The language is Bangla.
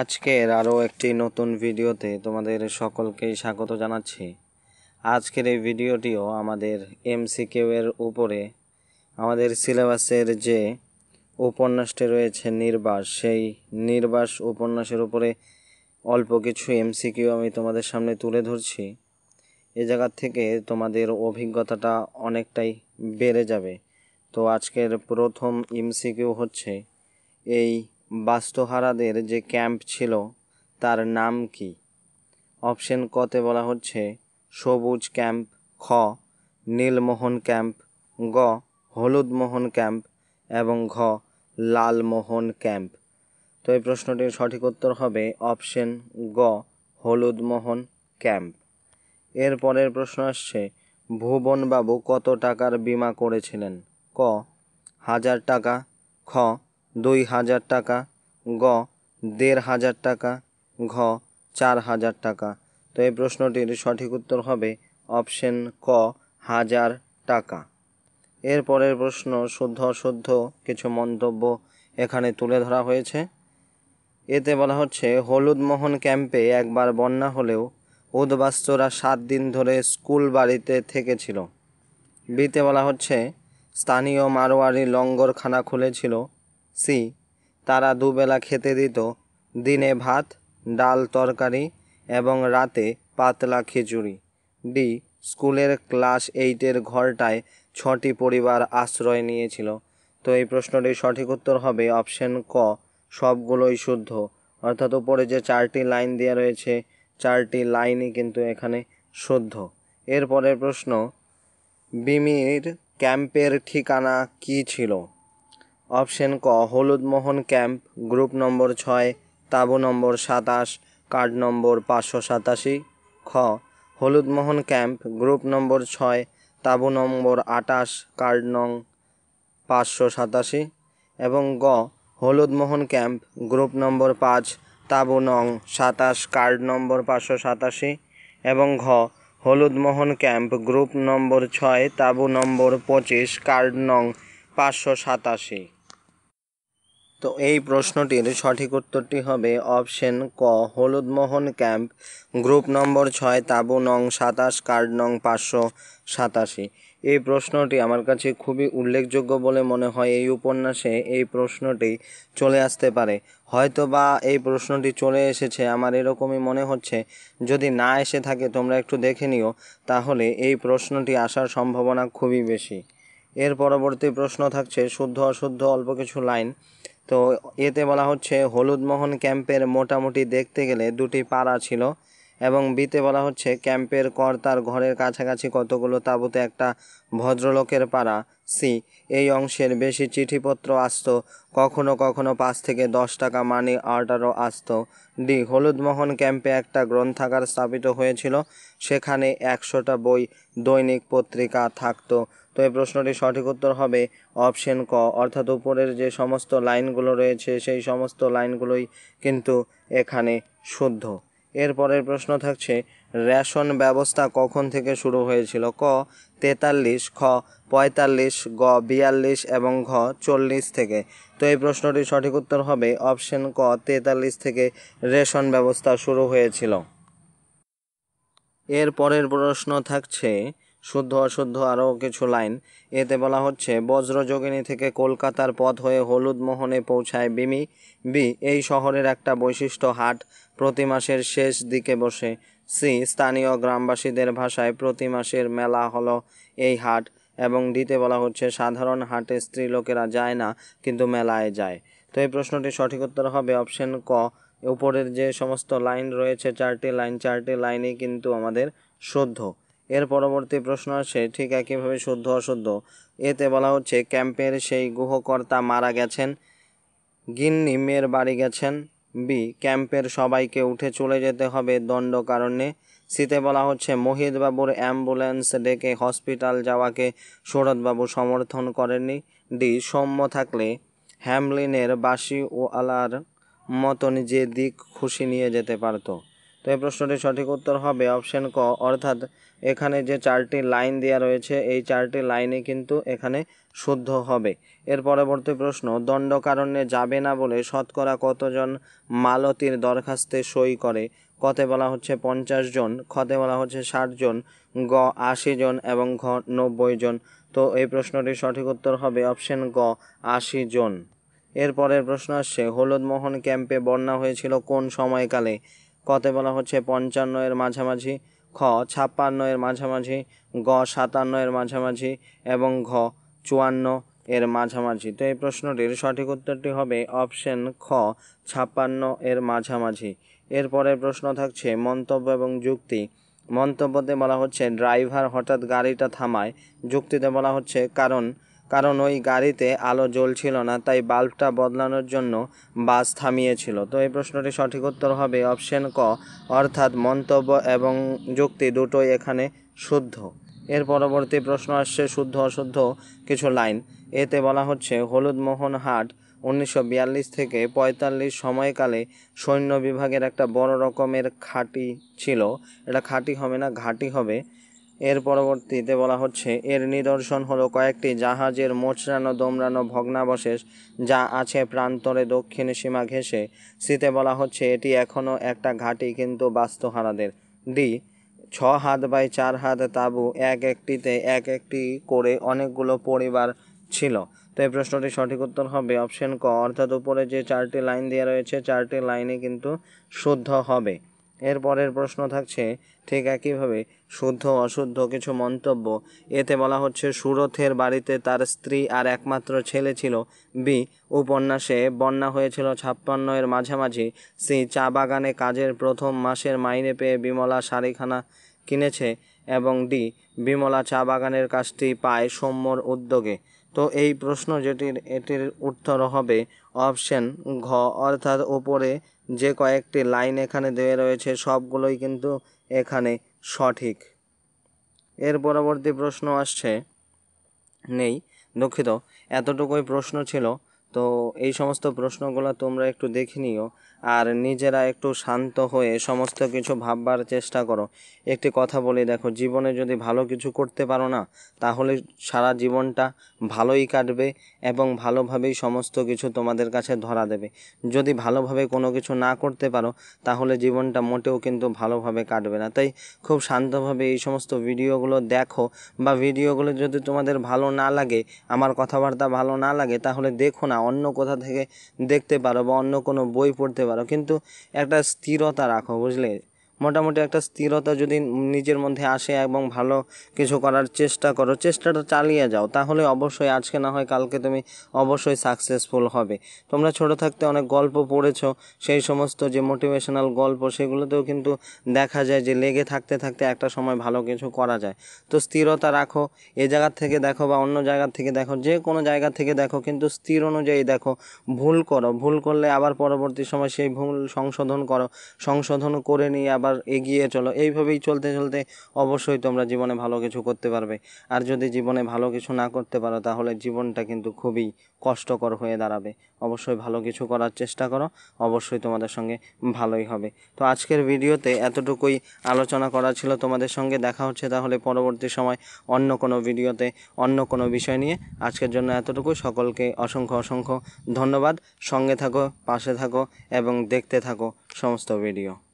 আজকের আরও একটি নতুন ভিডিওতে তোমাদের সকলকে স্বাগত জানাচ্ছি আজকের এই ভিডিওটিও আমাদের এমসিকিউয়ের উপরে আমাদের সিলেবাসের যে উপন্যাসটি রয়েছে নির্বাস সেই নির্বাস উপন্যাসের উপরে অল্প কিছু এমসিকিউ আমি তোমাদের সামনে তুলে ধরছি এ জায়গা থেকে তোমাদের অভিজ্ঞতাটা অনেকটাই বেড়ে যাবে তো আজকের প্রথম এমসিকিউ হচ্ছে এই বাস্তহারাদের যে ক্যাম্প ছিল তার নাম কি অপশন কতে বলা হচ্ছে সবুজ ক্যাম্প খ নীলমোহন ক্যাম্প গ হলুদমোহন ক্যাম্প এবং ঘ লালমোহন ক্যাম্প তো এই প্রশ্নটির সঠিক উত্তর হবে অপশন গ হলুদমোহন ক্যাম্প এর পরের প্রশ্ন আসছে ভুবনবাবু কত টাকার বিমা করেছিলেন ক হাজার টাকা খ দুই হাজার টাকা গ দেড় হাজার টাকা ঘ চার হাজার টাকা তো এই প্রশ্নটির সঠিক উত্তর হবে অপশন ক হাজার টাকা এরপরের প্রশ্ন শুদ্ধ অশুদ্ধ কিছু মন্তব্য এখানে তুলে ধরা হয়েছে এতে বলা হচ্ছে হলুদমোহন ক্যাম্পে একবার বন্যা হলেও উদ্বাস্তরা সাত দিন ধরে স্কুল বাড়িতে থেকেছিল বিতে বলা হচ্ছে স্থানীয় মারোয়ারি লঙ্গরখানা খুলেছিল সি তারা দুবেলা খেতে দিত দিনে ভাত ডাল তরকারি এবং রাতে পাতলা খিচুড়ি ডি স্কুলের ক্লাস এইটের ঘরটায় ছটি পরিবার আশ্রয় নিয়েছিল তো এই প্রশ্নটির সঠিক উত্তর হবে অপশন ক সবগুলোই শুদ্ধ অর্থাৎ উপরে যে চারটি লাইন দেওয়া রয়েছে চারটি লাইনই কিন্তু এখানে শুদ্ধ এরপরের প্রশ্ন বিমির ক্যাম্পের ঠিকানা কি ছিল অপশন ক হলুদমোহন ক্যাম্প গ্রুপ নম্বর ছয় তাবু নম্বর সাতাশ কার্ড নম্বর পাঁচশো সাতাশি খ হলুদমোহন ক্যাম্প গ্রুপ নম্বর ছয় তাবু নম্বর আটাশ কার্ড নং পাঁচশো সাতাশি এবং গ হলুদমোহন ক্যাম্প গ্রুপ নম্বর পাঁচ তাবু নং সাতাশ কার্ড নম্বর পাঁচশো সাতাশি এবং ঘ হলুদমোহন ক্যাম্প গ্রুপ নম্বর ছয় তাবু নম্বর পঁচিশ কার্ড নং পাঁচশো সাতাশি তো এই প্রশ্নটির সঠিক উত্তরটি হবে অপশন ক হলুদমোহন ক্যাম্প গ্রুপ নম্বর ছয় তাবু নং সাতাশ কার্ড নং পাঁচশো সাতাশি এই প্রশ্নটি আমার কাছে খুবই উল্লেখযোগ্য বলে মনে হয় এই উপন্যাসে এই প্রশ্নটি চলে আসতে পারে হয়তো বা এই প্রশ্নটি চলে এসেছে আমার এরকমই মনে হচ্ছে যদি না এসে থাকে তোমরা একটু দেখে নিও তাহলে এই প্রশ্নটি আসার সম্ভাবনা খুবই বেশি এর পরবর্তী প্রশ্ন থাকছে শুদ্ধ অশুদ্ধ অল্প কিছু লাইন তো এতে বলা হচ্ছে হলুদমোহন ক্যাম্পের মোটামুটি দেখতে গেলে দুটি পাড়া ছিল এবং বিতে বলা হচ্ছে ক্যাম্পের কর্তার ঘরের কাছাকাছি কতগুলো তাঁবুতে একটা ভদ্রলোকের পাড়া সি এই অংশের বেশি চিঠিপত্র আসত কখনো কখনো পাঁচ থেকে দশ টাকা মানি অর্ডারও আসত ডি হলুদমোহন ক্যাম্পে একটা গ্রন্থাগার স্থাপিত হয়েছিল সেখানে একশোটা বই দৈনিক পত্রিকা থাকতো তো এই প্রশ্নটি সঠিক উত্তর হবে অপশন ক অর্থাৎ উপরের যে সমস্ত লাইনগুলো রয়েছে সেই সমস্ত লাইনগুলোই কিন্তু এখানে শুদ্ধ এরপরের প্রশ্ন থাকছে রেশন ব্যবস্থা কখন থেকে শুরু হয়েছিল ক তেতাল্লিশ খ পঁয়তাল্লিশ গ বিয়াল্লিশ এবং ঘ চল্লিশ থেকে তো এই প্রশ্নটি সঠিক উত্তর হবে অপশন ক তেতাল্লিশ থেকে রেশন ব্যবস্থা শুরু হয়েছিল এর পরের প্রশ্ন থাকছে শুদ্ধ অশুদ্ধ আরও কিছু লাইন এতে বলা হচ্ছে বজ্রযোগিনী থেকে কলকাতার পথ হয়ে হলুদ মোহনে পৌঁছায় বিমি বি এই শহরের একটা বৈশিষ্ট্য হাট প্রতি মাসের শেষ দিকে বসে সি স্থানীয় গ্রামবাসীদের ভাষায় প্রতি মাসের মেলা হল এই হাট এবং দিতে বলা হচ্ছে সাধারণ হাটে স্ত্রী লোকেরা যায় না কিন্তু মেলায় যায় তো এই প্রশ্নটি সঠিক উত্তর হবে অপশন ক উপরের যে সমস্ত লাইন রয়েছে চারটি লাইন চারটি লাইনই কিন্তু আমাদের শুদ্ধ এর পরবর্তী প্রশ্ন আছে ঠিক একইভাবে শুদ্ধ অশুদ্ধ এতে বলা হচ্ছে ক্যাম্পের সেই গুহকর্তা মারা গেছেন গিন্নি মেয়ের বাড়ি গেছেন বি ক্যাম্পের সবাইকে উঠে চলে যেতে হবে দণ্ড কারণে সিতে বলা হচ্ছে মোহিতবাবুর অ্যাম্বুলেন্স ডেকে হসপিটাল যাওয়াকে শরৎবাবু সমর্থন করেননি ডি সৌম্য থাকলে হ্যামলিনের বাসি আলার মতন যে দিক খুশি নিয়ে যেতে পারতো তো এই প্রশ্নটির সঠিক উত্তর হবে অপশন ক অর্থাৎ এখানে যে চারটি লাইন দেওয়া রয়েছে এই চারটি লাইনে কিন্তু এখানে শুদ্ধ হবে এর পরবর্তী প্রশ্ন দণ্ডকারণ্যে যাবে না বলে শতকরা কতজন মালতির দরখাস্তে সই করে কতে বলা হচ্ছে পঞ্চাশ জন ক্ষতে বলা হচ্ছে ষাট জন গ আশি জন এবং ঘ নব্বই জন তো এই প্রশ্নটির সঠিক উত্তর হবে অপশন গ আশি জন এরপরের প্রশ্ন আসছে হলুদমোহন ক্যাম্পে বন্যা হয়েছিল কোন সময়কালে কতে বলা হচ্ছে পঞ্চান্ন এর মাঝামাঝি খ ছাপ্পান্ন এর মাঝামাঝি গ সাতান্ন এর মাঝামাঝি এবং ঘ চুয়ান্ন এর মাঝামাঝি তো এই প্রশ্নটির সঠিক উত্তরটি হবে অপশন খ ছাপ্পান্ন এর মাঝামাঝি এরপরের প্রশ্ন থাকছে মন্তব্য এবং যুক্তি মন্তব্যতে বলা হচ্ছে ড্রাইভার হঠাৎ গাড়িটা থামায় যুক্তিতে বলা হচ্ছে কারণ কারণ ওই গাড়িতে আলো জ্বলছিল না তাই বাল্বটা বদলানোর জন্য বাস থামিয়েছিল তো এই প্রশ্নটি সঠিক উত্তর হবে অপশন ক অর্থাৎ মন্তব্য এবং যুক্তি দুটোই এখানে শুদ্ধ এর পরবর্তী প্রশ্ন আসছে শুদ্ধ অশুদ্ধ কিছু লাইন এতে বলা হচ্ছে হলুদ মোহন হাট উনিশশো থেকে ৪৫ সময়কালে সৈন্য বিভাগের একটা বড় রকমের খাঁটি ছিল এটা খাঁটি হবে না ঘাঁটি হবে এর পরবর্তীতে বলা হচ্ছে এর নিদর্শন হলো কয়েকটি জাহাজের মোচড়ানো দোমড়ানো ভগ্নাবশেষ যা আছে প্রান্তরে দক্ষিণ সীমা ঘেঁষে সিতে বলা হচ্ছে এটি এখনও একটা ঘাঁটি কিন্তু বাস্তুহারাদের ডি ছ হাত বাই চার হাত তাঁবু এক একটিতে এক একটি করে অনেকগুলো পরিবার ছিল তো এই প্রশ্নটি সঠিক উত্তর হবে অপশন ক অর্থাৎ উপরে যে চারটি লাইন দেওয়া রয়েছে চারটি লাইনে কিন্তু শুদ্ধ হবে এরপরের প্রশ্ন থাকছে ঠিক একইভাবে শুদ্ধ অশুদ্ধ কিছু মন্তব্য এতে বলা হচ্ছে সুরথের বাড়িতে তার স্ত্রী আর একমাত্র ছেলে ছিল বি উপন্যাসে বন্যা হয়েছিল ছাপ্পান্ন এর মাঝামাঝি সি চা বাগানে কাজের প্রথম মাসের মাইনে পেয়ে বিমলা শাড়িখানা কিনেছে এবং ডি বিমলা চা বাগানের কাজটি পায় সৌম্যর উদ্যোগে তো এই প্রশ্ন যেটির এটির উত্তর হবে অপশন ঘ অর্থাৎ ওপরে যে কয়েকটি লাইন এখানে দেওয়া রয়েছে সবগুলোই কিন্তু এখানে সঠিক এর পরবর্তী প্রশ্ন আসছে নেই দুঃখিত এতটুকুই প্রশ্ন ছিল তো এই সমস্ত প্রশ্নগুলো তোমরা একটু দেখে নিও আর নিজেরা একটু শান্ত হয়ে সমস্ত কিছু ভাববার চেষ্টা করো একটি কথা বলে দেখো জীবনে যদি ভালো কিছু করতে পারো না তাহলে সারা জীবনটা ভালোই কাটবে এবং ভালোভাবেই সমস্ত কিছু তোমাদের কাছে ধরা দেবে যদি ভালোভাবে কোনো কিছু না করতে পারো তাহলে জীবনটা মোটেও কিন্তু ভালোভাবে কাটবে না তাই খুব শান্তভাবে এই সমস্ত ভিডিওগুলো দেখো বা ভিডিওগুলো যদি তোমাদের ভালো না লাগে আমার কথাবার্তা ভালো না লাগে তাহলে দেখো না অন্য কোথা থেকে দেখতে পারো বা অন্য কোনো বই পড়তে পারো কিন্তু একটা স্থিরতা রাখো বুঝলে মোটামুটি একটা স্থিরতা যদি নিজের মধ্যে আসে এবং ভালো কিছু করার চেষ্টা করো চেষ্টাটা চালিয়ে যাও তাহলে অবশ্যই আজকে না হয় কালকে তুমি অবশ্যই সাকসেসফুল হবে তোমরা ছোট থাকতে অনেক গল্প পড়েছ সেই সমস্ত যে মোটিভেশনাল গল্প সেগুলোতেও কিন্তু দেখা যায় যে লেগে থাকতে থাকতে একটা সময় ভালো কিছু করা যায় তো স্থিরতা রাখো এ জায়গার থেকে দেখো বা অন্য জায়গার থেকে দেখো যে কোনো জায়গা থেকে দেখো কিন্তু স্থির অনুযায়ী দেখো ভুল করো ভুল করলে আবার পরবর্তী সময় সেই ভুল সংশোধন করো সংশোধন করে নিয়ে আবার আবার এগিয়ে চলো এইভাবেই চলতে চলতে অবশ্যই তোমরা জীবনে ভালো কিছু করতে পারবে আর যদি জীবনে ভালো কিছু না করতে পারো তাহলে জীবনটা কিন্তু খুবই কষ্টকর হয়ে দাঁড়াবে অবশ্যই ভালো কিছু করার চেষ্টা করো অবশ্যই তোমাদের সঙ্গে ভালোই হবে তো আজকের ভিডিওতে এতটুকুই আলোচনা করা ছিল তোমাদের সঙ্গে দেখা হচ্ছে তাহলে পরবর্তী সময় অন্য কোনো ভিডিওতে অন্য কোনো বিষয় নিয়ে আজকের জন্য এতটুকুই সকলকে অসংখ্য অসংখ্য ধন্যবাদ সঙ্গে থাকো পাশে থাকো এবং দেখতে থাকো সমস্ত ভিডিও